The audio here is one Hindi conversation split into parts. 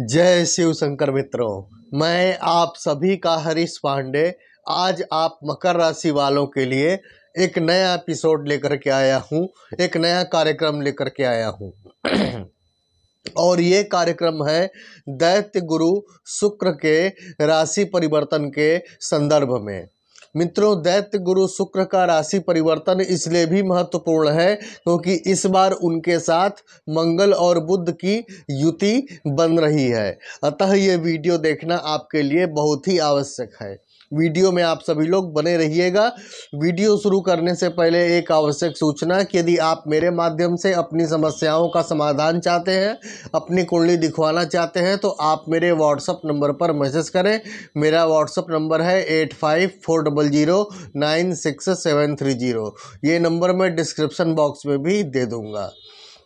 जय शिव शंकर मित्रों मैं आप सभी का हरीश पांडे आज आप मकर राशि वालों के लिए एक नया एपिसोड लेकर के आया हूँ एक नया कार्यक्रम लेकर के आया हूँ और ये कार्यक्रम है दैत्य गुरु शुक्र के राशि परिवर्तन के संदर्भ में मित्रों दैत्य गुरु शुक्र का राशि परिवर्तन इसलिए भी महत्वपूर्ण है क्योंकि इस बार उनके साथ मंगल और बुद्ध की युति बन रही है अतः ये वीडियो देखना आपके लिए बहुत ही आवश्यक है वीडियो में आप सभी लोग बने रहिएगा वीडियो शुरू करने से पहले एक आवश्यक सूचना कि यदि आप मेरे माध्यम से अपनी समस्याओं का समाधान चाहते हैं अपनी कुंडली दिखवाना चाहते हैं तो आप मेरे व्हाट्सअप नंबर पर मैसेज करें मेरा व्हाट्सअप नंबर है eight five four double zero nine six seven three zero ये नंबर मैं डिस्क्रिप्सन बॉक्स में भी दे दूँगा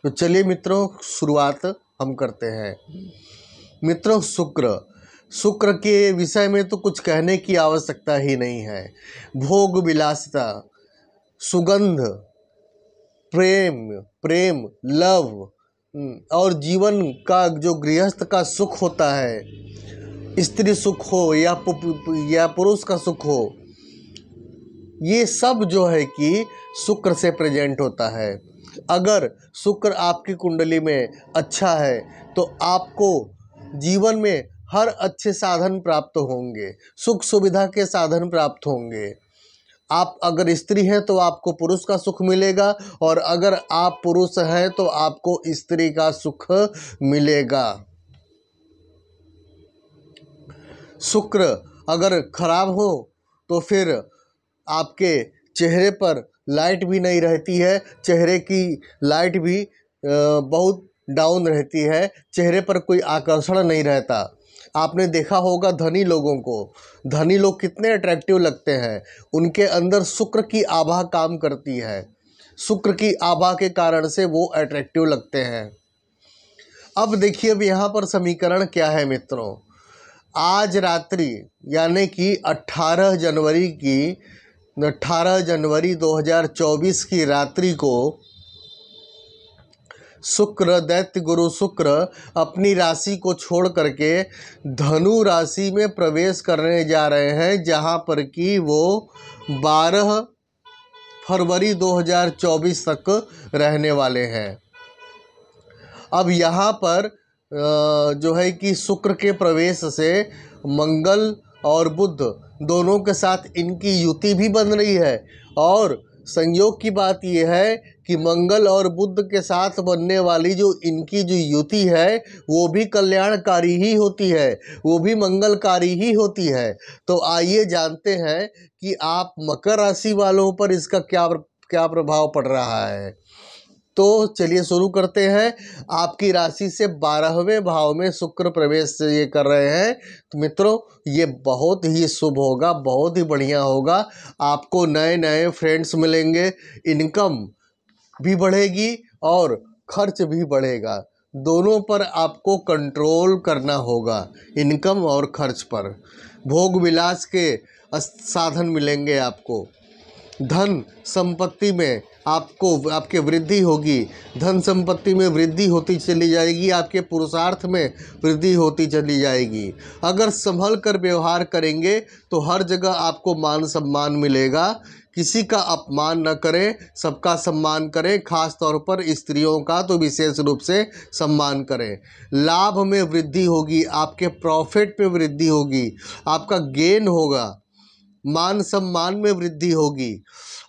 तो चलिए मित्रों शुरुआत हम करते हैं मित्रों शुक्र शुक्र के विषय में तो कुछ कहने की आवश्यकता ही नहीं है भोग विलासिता सुगंध प्रेम प्रेम लव हम्म, और जीवन का जो गृहस्थ का सुख होता है स्त्री सुख हो या या पुरुष का सुख हो ये सब जो है कि शुक्र से प्रेजेंट होता है अगर शुक्र आपकी कुंडली में अच्छा है तो आपको जीवन में हर अच्छे साधन प्राप्त होंगे सुख सुविधा के साधन प्राप्त होंगे आप अगर स्त्री हैं तो आपको पुरुष का सुख मिलेगा और अगर आप पुरुष हैं तो आपको स्त्री का सुख मिलेगा शुक्र अगर खराब हो तो फिर आपके चेहरे पर लाइट भी नहीं रहती है चेहरे की लाइट भी बहुत डाउन रहती है चेहरे पर कोई आकर्षण नहीं रहता आपने देखा होगा धनी लोगों को धनी लोग कितने अट्रैक्टिव लगते हैं उनके अंदर शुक्र की आभा काम करती है शुक्र की आभा के कारण से वो अट्रैक्टिव लगते हैं अब देखिए अब यहाँ पर समीकरण क्या है मित्रों आज रात्रि यानी कि 18 जनवरी की 18 जनवरी 2024 की रात्रि को शुक्र दैत्य गुरु शुक्र अपनी राशि को छोड़ करके धनु राशि में प्रवेश करने जा रहे हैं जहां पर कि वो बारह फरवरी 2024 तक रहने वाले हैं अब यहाँ पर जो है कि शुक्र के प्रवेश से मंगल और बुध दोनों के साथ इनकी युति भी बन रही है और संयोग की बात यह है कि मंगल और बुद्ध के साथ बनने वाली जो इनकी जो युति है वो भी कल्याणकारी ही होती है वो भी मंगलकारी ही होती है तो आइए जानते हैं कि आप मकर राशि वालों पर इसका क्या क्या प्रभाव पड़ रहा है तो चलिए शुरू करते हैं आपकी राशि से बारहवें भाव में शुक्र प्रवेश ये कर रहे हैं तो मित्रों ये बहुत ही शुभ होगा बहुत ही बढ़िया होगा आपको नए नए फ्रेंड्स मिलेंगे इनकम भी बढ़ेगी और खर्च भी बढ़ेगा दोनों पर आपको कंट्रोल करना होगा इनकम और खर्च पर भोग विलास के साधन मिलेंगे आपको धन संपत्ति में आपको आपके वृद्धि होगी धन संपत्ति में वृद्धि होती चली जाएगी आपके पुरुषार्थ में वृद्धि होती चली जाएगी अगर संभल कर व्यवहार करेंगे तो हर जगह आपको मान सम्मान मिलेगा किसी का अपमान न करें सबका सम्मान करें खास तौर पर स्त्रियों का तो विशेष रूप से सम्मान करें लाभ में वृद्धि होगी आपके प्रॉफिट में वृद्धि होगी आपका गेन होगा मान सम्मान में वृद्धि होगी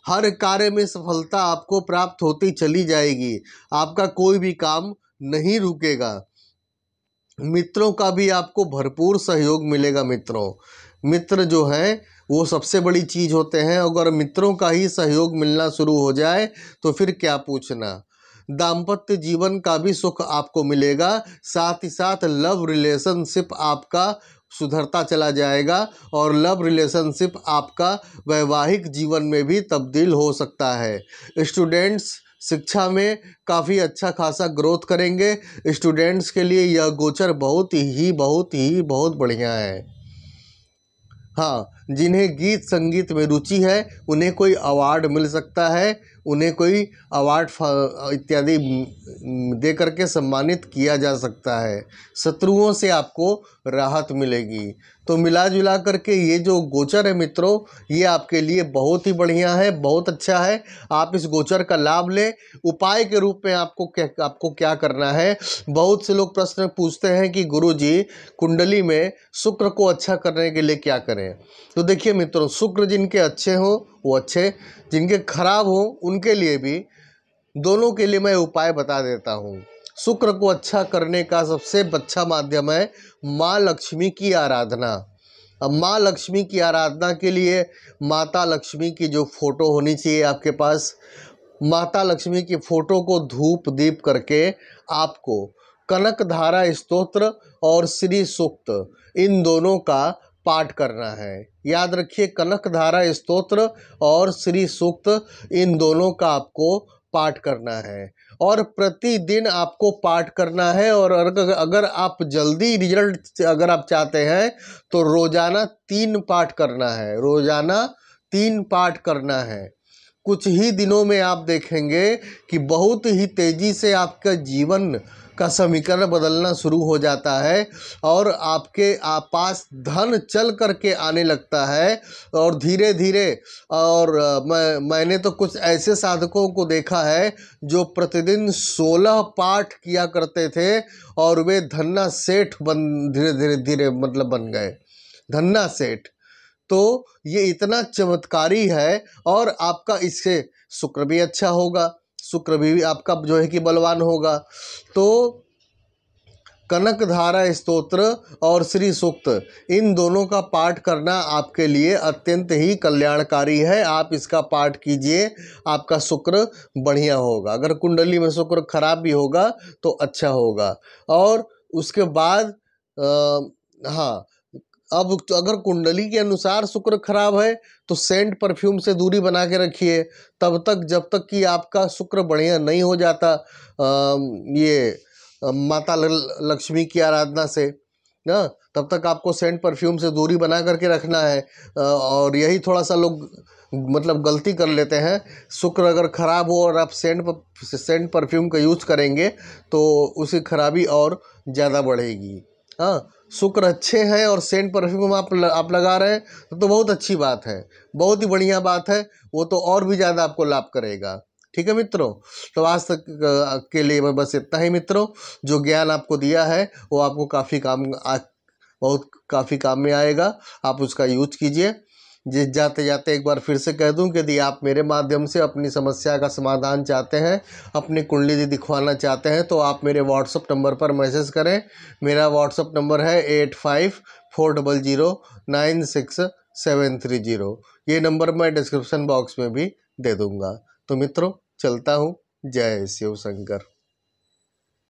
हर कार्य में सफलता आपको प्राप्त होती चली जाएगी आपका कोई भी काम नहीं रुकेगा मित्रों का भी आपको भरपूर सहयोग मिलेगा मित्रों मित्र जो हैं वो सबसे बड़ी चीज़ होते हैं अगर मित्रों का ही सहयोग मिलना शुरू हो जाए तो फिर क्या पूछना दाम्पत्य जीवन का भी सुख आपको मिलेगा साथ ही साथ लव रिलेशनशिप आपका सुधरता चला जाएगा और लव रिलेशनशिप आपका वैवाहिक जीवन में भी तब्दील हो सकता है स्टूडेंट्स शिक्षा में काफ़ी अच्छा खासा ग्रोथ करेंगे स्टूडेंट्स के लिए यह गोचर बहुत ही बहुत ही बहुत बढ़िया है हाँ जिन्हें गीत संगीत में रुचि है उन्हें कोई अवार्ड मिल सकता है उन्हें कोई अवार्ड इत्यादि दे करके सम्मानित किया जा सकता है शत्रुओं से आपको राहत मिलेगी तो मिला जुला करके ये जो गोचर है मित्रों ये आपके लिए बहुत ही बढ़िया है बहुत अच्छा है आप इस गोचर का लाभ लें उपाय के रूप में आपको क्या आपको क्या करना है बहुत से लोग प्रश्न पूछते हैं कि गुरु जी कुंडली में शुक्र को अच्छा करने के लिए क्या करें तो देखिए मित्रों शुक्र जिनके अच्छे हों वो अच्छे जिनके खराब हों उनके लिए भी दोनों के लिए मैं उपाय बता देता हूँ शुक्र को अच्छा करने का सबसे अच्छा माध्यम है माँ लक्ष्मी की आराधना अब माँ लक्ष्मी की आराधना के लिए माता लक्ष्मी की जो फ़ोटो होनी चाहिए आपके पास माता लक्ष्मी की फ़ोटो को धूप दीप करके आपको कनक धारा स्तोत्र और श्री सूक्त इन दोनों का पाठ करना है याद रखिए कनक धारा स्त्रोत्र और श्री सूक्त इन दोनों का आपको पाठ करना है और प्रतिदिन आपको पाठ करना है और अगर आप जल्दी रिजल्ट अगर आप चाहते हैं तो रोज़ाना तीन पाठ करना है रोज़ाना तीन पाठ करना है कुछ ही दिनों में आप देखेंगे कि बहुत ही तेज़ी से आपका जीवन का समीकरण बदलना शुरू हो जाता है और आपके आप पास धन चल करके आने लगता है और धीरे धीरे और मैं मैंने तो कुछ ऐसे साधकों को देखा है जो प्रतिदिन सोलह पाठ किया करते थे और वे धन्ना सेठ बन धीरे धीरे धीरे मतलब बन गए धन्ना सेठ तो ये इतना चमत्कारी है और आपका इससे शुक्र भी अच्छा होगा शुक्र भी आपका जो है कि बलवान होगा तो कनक धारा स्त्रोत्र और श्री सूक्त इन दोनों का पाठ करना आपके लिए अत्यंत ही कल्याणकारी है आप इसका पाठ कीजिए आपका शुक्र बढ़िया होगा अगर कुंडली में शुक्र खराब भी होगा तो अच्छा होगा और उसके बाद आ, हाँ अब तो अगर कुंडली के अनुसार शुक्र खराब है तो सेंट परफ्यूम से दूरी बना के रखिए तब तक जब तक कि आपका शुक्र बढ़िया नहीं हो जाता आ, ये माता लक्ष्मी की आराधना से ना तब तक आपको सेंट परफ्यूम से दूरी बना करके रखना है और यही थोड़ा सा लोग मतलब गलती कर लेते हैं शुक्र अगर ख़राब हो और आप सेंट सेंट परफ्यूम का यूज़ करेंगे तो उसकी खराबी और ज़्यादा बढ़ेगी हाँ शुक्र अच्छे हैं और सेंट परफ्यूम आप ल, आप लगा रहे हैं तो, तो बहुत अच्छी बात है बहुत ही बढ़िया बात है वो तो और भी ज़्यादा आपको लाभ करेगा ठीक है मित्रों तो आज तक के लिए मैं बस इतना ही मित्रों जो ज्ञान आपको दिया है वो आपको काफ़ी काम आ, बहुत काफ़ी काम में आएगा आप उसका यूज कीजिए जिस जाते जाते एक बार फिर से कह दूं कि यदि आप मेरे माध्यम से अपनी समस्या का समाधान चाहते हैं अपनी कुंडली दिखवाना चाहते हैं तो आप मेरे व्हाट्सअप नंबर पर मैसेज करें मेरा व्हाट्सअप नंबर है eight five four double zero nine six seven three zero ये नंबर मैं डिस्क्रिप्शन बॉक्स में भी दे दूँगा तो मित्रों चलता हूँ जय शिव शंकर